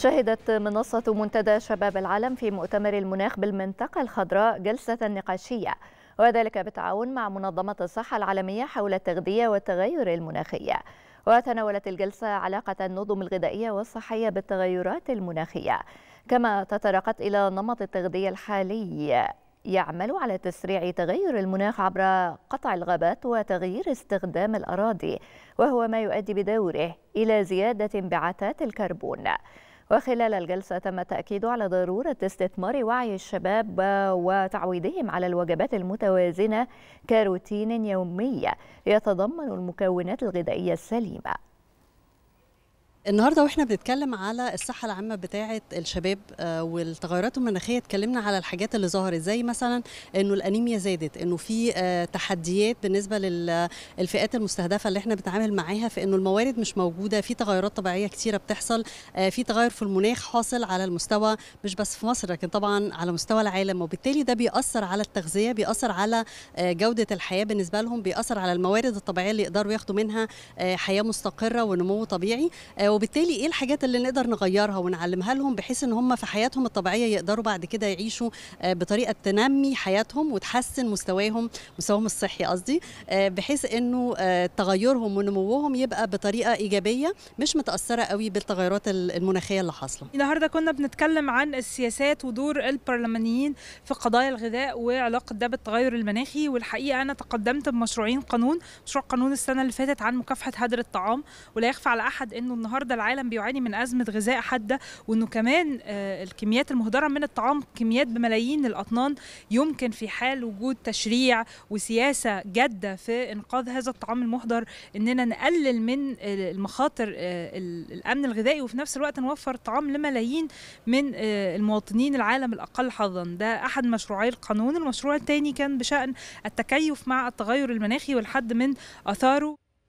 شهدت منصة منتدى شباب العالم في مؤتمر المناخ بالمنطقة الخضراء جلسة نقاشية وذلك بالتعاون مع منظمة الصحة العالمية حول التغذية والتغير المناخي وتناولت الجلسة علاقة النظم الغذائية والصحية بالتغيرات المناخية كما تطرقت إلى نمط التغذية الحالي يعمل على تسريع تغير المناخ عبر قطع الغابات وتغيير استخدام الأراضي وهو ما يؤدي بدوره إلى زيادة انبعاثات الكربون وخلال الجلسة تم التأكيد على ضرورة استثمار وعي الشباب وتعويدهم على الوجبات المتوازنة كروتين يومية يتضمن المكونات الغذائية السليمة النهارده واحنا بنتكلم على الصحه العامه بتاعه الشباب آه، والتغيرات المناخيه اتكلمنا على الحاجات اللي ظهرت زي مثلا انه الانيميا زادت انه في آه، تحديات بالنسبه للفئات آه، المستهدفه اللي احنا بنتعامل معاها في انه الموارد مش موجوده في تغيرات طبيعيه كثيره بتحصل في تغير في المناخ حاصل على المستوى مش بس في مصر لكن طبعا على مستوى العالم وبالتالي ده بيأثر على التغذيه بيأثر على جوده الحياه بالنسبه لهم بيأثر على الموارد الطبيعيه اللي يقدروا ياخدوا منها حياه مستقره ونمو طبيعي وبالتالي ايه الحاجات اللي نقدر نغيرها ونعلمها لهم بحيث ان هم في حياتهم الطبيعيه يقدروا بعد كده يعيشوا آه، بطريقه تنمي حياتهم وتحسن مستواهم مستواهم الصحي قصدي آه، بحيث انه آه، تغيرهم ونموهم يبقى بطريقه ايجابيه مش متاثره قوي بالتغيرات المناخيه اللي حاصله النهارده كنا بنتكلم عن السياسات ودور البرلمانيين في قضايا الغذاء وعلاقه ده بالتغير المناخي والحقيقه انا تقدمت بمشروعين قانون مشروع قانون السنه اللي فاتت عن مكافحه هدر الطعام ولا يخفى على احد انه النهارده النهارده العالم بيعاني من ازمه غذاء حاده وانه كمان آه، الكميات المهدره من الطعام كميات بملايين الاطنان يمكن في حال وجود تشريع وسياسه جاده في انقاذ هذا الطعام المهدر اننا نقلل من المخاطر آه، الامن الغذائي وفي نفس الوقت نوفر طعام لملايين من آه، المواطنين العالم الاقل حظا ده احد مشروعي القانون المشروع الثاني كان بشان التكيف مع التغير المناخي والحد من اثاره